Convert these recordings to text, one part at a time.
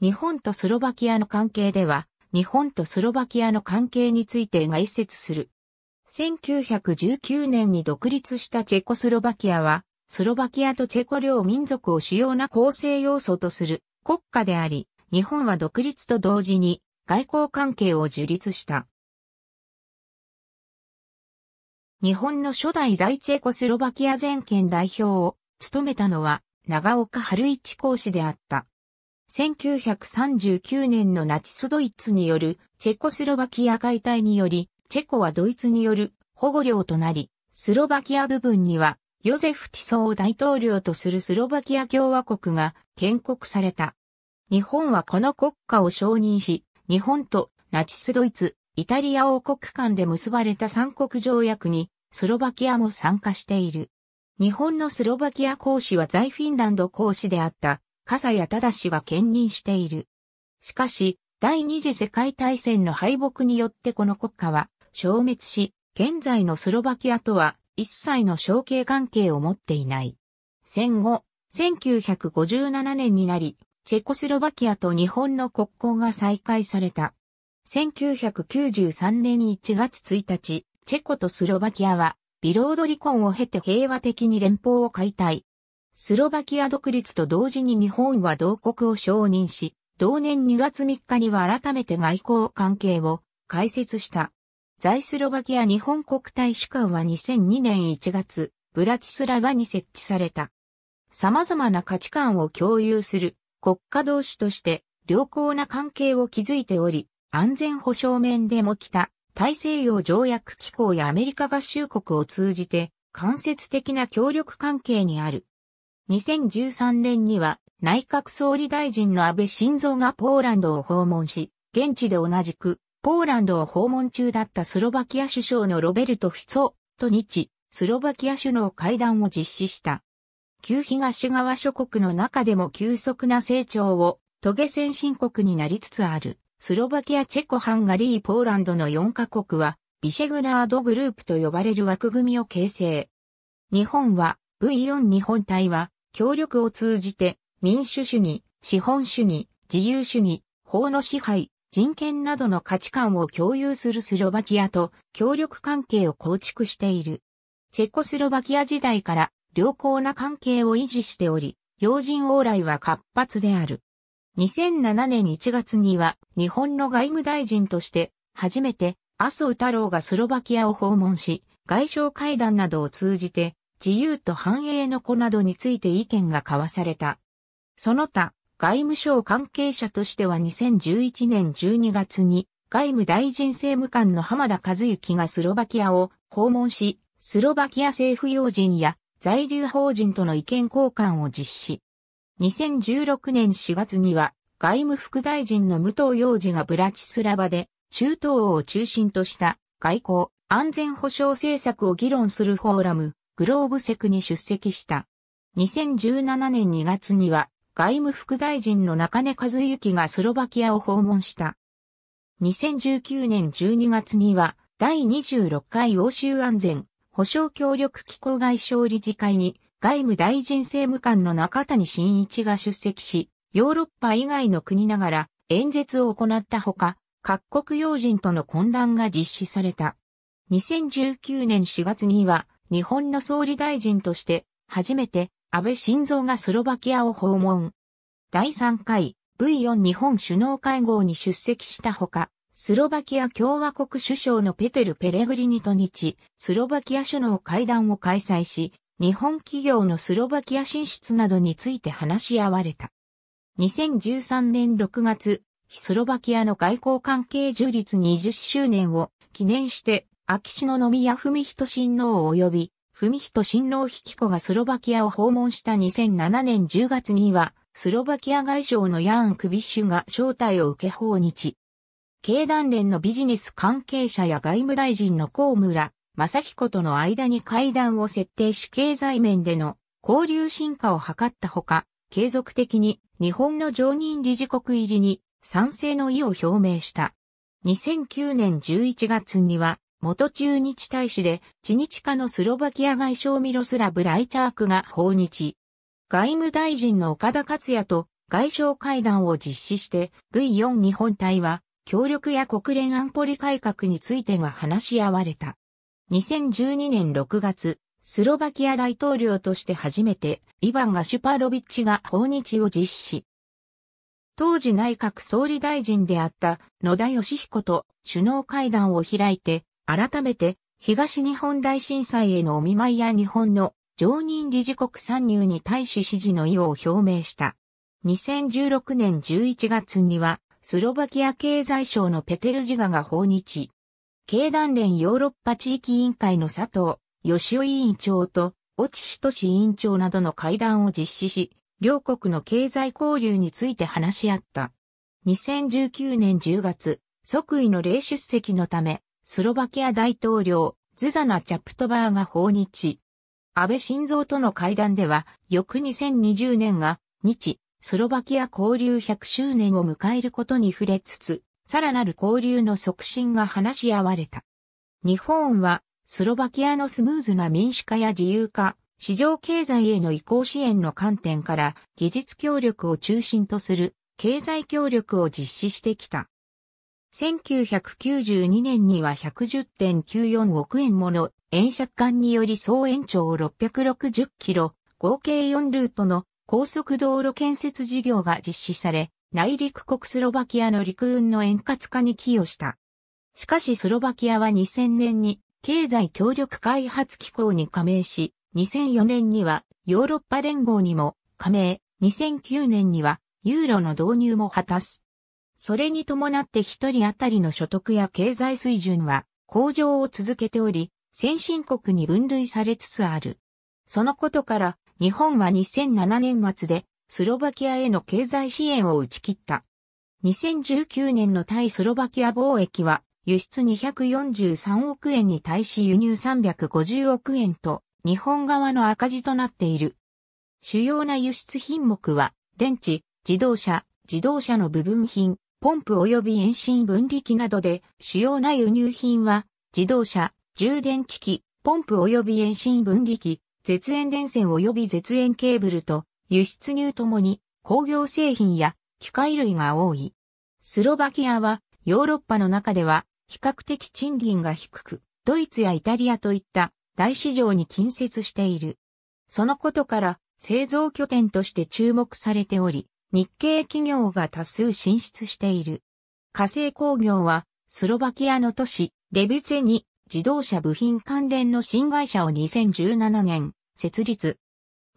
日本とスロバキアの関係では、日本とスロバキアの関係について一説する。1919年に独立したチェコスロバキアは、スロバキアとチェコ両民族を主要な構成要素とする国家であり、日本は独立と同時に外交関係を樹立した。日本の初代在チェコスロバキア全権代表を務めたのは長岡春一公使であった。1939年のナチスドイツによるチェコスロバキア解体により、チェコはドイツによる保護領となり、スロバキア部分にはヨゼフ・ティソーを大統領とするスロバキア共和国が建国された。日本はこの国家を承認し、日本とナチスドイツ、イタリア王国間で結ばれた三国条約にスロバキアも参加している。日本のスロバキア公使は在フィンランド公使であった笠谷忠が兼任している。しかし、第二次世界大戦の敗北によってこの国家は消滅し、現在のスロバキアとは一切の承継関係を持っていない。戦後、1957年になり、チェコスロバキアと日本の国交が再開された。1993年1月1日、チェコとスロバキアは、ビロード離婚を経て平和的に連邦を解体、スロバキア独立と同時に日本は同国を承認し、同年2月3日には改めて外交関係を開設した。在スロバキア日本国大使館は2002年1月、ブラチスラバに設置された。様々な価値観を共有する国家同士として良好な関係を築いており、安全保障面でも北大西洋条約機構やアメリカ合衆国を通じて間接的な協力関係にある。2013年には内閣総理大臣の安倍晋三がポーランドを訪問し、現地で同じく、ポーランドを訪問中だったスロバキア首相のロベルト・フィツォと日、スロバキア首脳会談を実施した。旧東側諸国の中でも急速な成長を遂げ先進国になりつつある、スロバキア、チェコ、ハンガリー、ポーランドの4カ国は、ビシェグラードグループと呼ばれる枠組みを形成。日本は、V4 日本隊は、協力を通じて民主主義、資本主義、自由主義、法の支配、人権などの価値観を共有するスロバキアと協力関係を構築している。チェコスロバキア時代から良好な関係を維持しており、要人往来は活発である。2007年1月には日本の外務大臣として初めて麻生太郎がスロバキアを訪問し、外相会談などを通じて自由と繁栄の子などについて意見が交わされた。その他、外務省関係者としては2011年12月に外務大臣政務官の浜田和幸がスロバキアを訪問し、スロバキア政府要人や在留邦人との意見交換を実施。2016年4月には外務副大臣の武藤洋二がブラチスラバで中東を中心とした外交、安全保障政策を議論するフォーラム、グローブセクに出席した。2017年2月には外務副大臣の中根和幸がスロバキアを訪問した。2019年12月には第26回欧州安全保障協力機構外相理事会に外務大臣政務官の中谷真一が出席し、ヨーロッパ以外の国ながら演説を行ったほか、各国要人との懇談が実施された。2019年4月には、日本の総理大臣として、初めて安倍晋三がスロバキアを訪問。第3回 V4 日本首脳会合に出席したほか、スロバキア共和国首相のペテル・ペレグリニと日、スロバキア首脳会談を開催し、日本企業のスロバキア進出などについて話し合われた。2013年6月、スロバキアの外交関係樹立20周年を記念して秋篠宮文人親王及び、文人親王引子がスロバキアを訪問した2007年10月には、スロバキア外相のヤーン・クビッシュが招待を受け訪日。経団連のビジネス関係者や外務大臣の高村、正彦との間に会談を設定し経済面での交流進化を図ったほか、継続的に日本の常任理事国入りに賛成の意を表明した。2009年11月には元中日大使で、地日課のスロバキア外相ミロスラブ・ライチャークが訪日。外務大臣の岡田克也と外相会談を実施して、V4 日本隊は、協力や国連安保理改革についてが話し合われた。2012年6月、スロバキア大統領として初めて、イヴァン・ガシュパロビッチが訪日を実施。当時内閣総理大臣であった野田義彦と首脳会談を開いて改めて、東日本大震災へのお見舞いや日本の常任理事国参入に対し支持の意を表明した。2016年11月には、スロバキア経済省のペテルジガが訪日。経団連ヨーロッパ地域委員会の佐藤義尾委員長と、越智仁委員長などの会談を実施し、両国の経済交流について話し合った。2019年10月、即位の例出席のため、スロバキア大統領、ズザナ・チャプトバーが訪日。安倍晋三との会談では、翌2020年が、日、スロバキア交流100周年を迎えることに触れつつ、さらなる交流の促進が話し合われた。日本は、スロバキアのスムーズな民主化や自由化、市場経済への移行支援の観点から、技術協力を中心とする、経済協力を実施してきた。1992年には110.94億円もの円借管により総延長660キロ、合計4ルートの高速道路建設事業が実施され、内陸国スロバキアの陸運の円滑化に寄与した。しかしスロバキアは2000年に経済協力開発機構に加盟し、2004年にはヨーロッパ連合にも加盟、2009年にはユーロの導入も果たす。それに伴って一人当たりの所得や経済水準は向上を続けており、先進国に分類されつつある。そのことから、日本は2007年末でスロバキアへの経済支援を打ち切った。2019年の対スロバキア貿易は輸出243億円に対し輸入350億円と日本側の赤字となっている。主要な輸出品目は電池、自動車、自動車の部分品、ポンプ及び遠心分離機などで主要な輸入品は自動車、充電機器、ポンプ及び遠心分離機、絶縁電線及び絶縁ケーブルと輸出入ともに工業製品や機械類が多い。スロバキアはヨーロッパの中では比較的賃金が低く、ドイツやイタリアといった大市場に近接している。そのことから製造拠点として注目されており、日系企業が多数進出している。火星工業は、スロバキアの都市、レビツェに自動車部品関連の新会社を2017年、設立。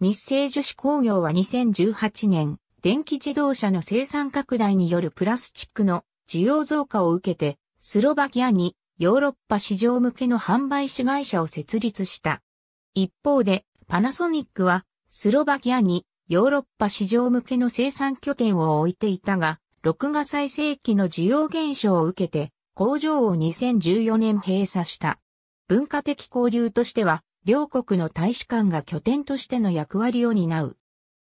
日清樹脂工業は2018年、電気自動車の生産拡大によるプラスチックの需要増加を受けて、スロバキアにヨーロッパ市場向けの販売子会社を設立した。一方で、パナソニックは、スロバキアにヨーロッパ市場向けの生産拠点を置いていたが、録画最盛期の需要減少を受けて、工場を2014年閉鎖した。文化的交流としては、両国の大使館が拠点としての役割を担う。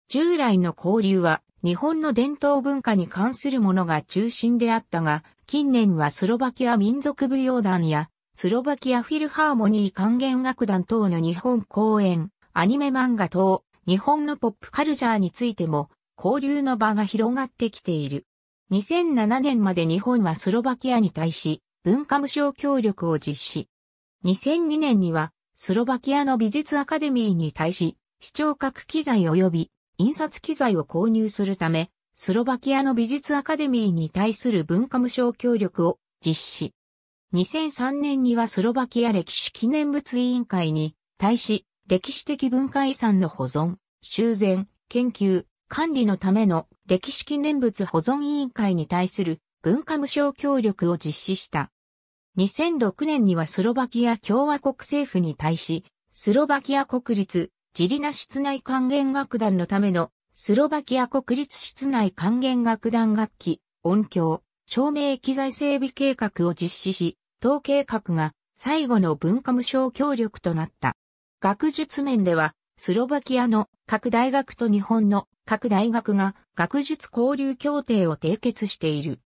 従来の交流は日本の伝統文化に関するものが中心であったが、近年はスロバキア民族舞踊団やスロバキアフィルハーモニー管弦楽団等の日本公演、アニメ漫画等、日本のポップカルチャーについても交流の場が広がってきている。2007年まで日本はスロバキアに対し文化無償協力を実施。2002年にはスロバキアの美術アカデミーに対し視聴覚機材及び印刷機材を購入するためスロバキアの美術アカデミーに対する文化無償協力を実施。2003年にはスロバキア歴史記念物委員会に対し歴史的文化遺産の保存、修繕、研究、管理のための歴史記念物保存委員会に対する文化無償協力を実施した。2006年にはスロバキア共和国政府に対し、スロバキア国立ジリナ室内管弦楽団のためのスロバキア国立室内管弦楽団楽器、音響、照明機材整備計画を実施し、当計画が最後の文化無償協力となった。学術面では、スロバキアの各大学と日本の各大学が学術交流協定を締結している。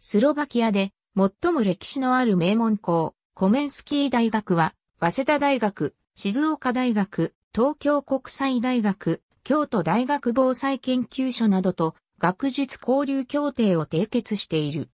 スロバキアで最も歴史のある名門校、コメンスキー大学は、早稲田大学、静岡大学、東京国際大学、京都大学防災研究所などと学術交流協定を締結している。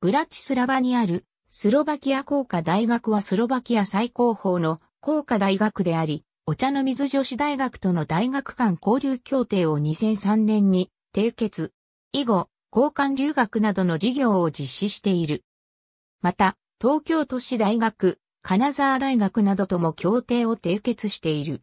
ブラチスラバにあるスロバキア工科大学はスロバキア最高峰の工科大学であり、お茶の水女子大学との大学間交流協定を2003年に締結。以後、交換留学などの事業を実施している。また、東京都市大学、金沢大学などとも協定を締結している。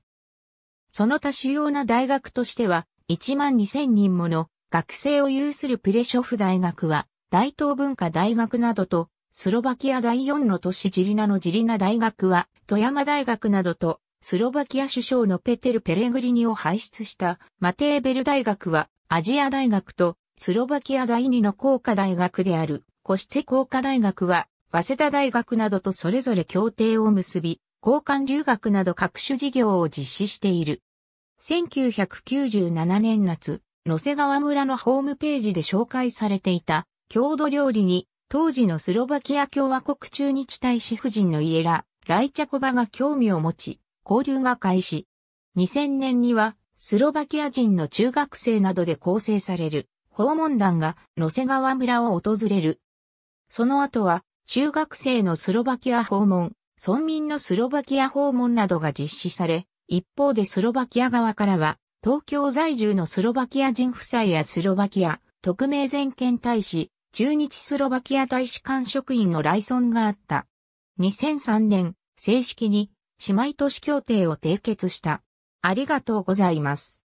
その他主要な大学としては、1万2000人もの学生を有するプレショフ大学は、大東文化大学などとスロバキア第4の都市ジリナのジリナ大学は、富山大学などと、スロバキア首相のペテル・ペレグリニを輩出したマテーベル大学は、アジア大学と、スロバキア第2の工科大学である、コシテ工科大学は、早稲田大学などとそれぞれ協定を結び、交換留学など各種事業を実施している。1997年夏、野瀬川村のホームページで紹介されていた、郷土料理に当時のスロバキア共和国中日大使夫人のイエラ・ライチャコバが興味を持ち、交流が開始。2000年には、スロバキア人の中学生などで構成される訪問団が野瀬川村を訪れる。その後は、中学生のスロバキア訪問、村民のスロバキア訪問などが実施され、一方でスロバキア側からは、東京在住のスロバキア人夫妻やスロバキア、特命全権大使、駐日スロバキア大使館職員の来村があった。2003年、正式に姉妹都市協定を締結した。ありがとうございます。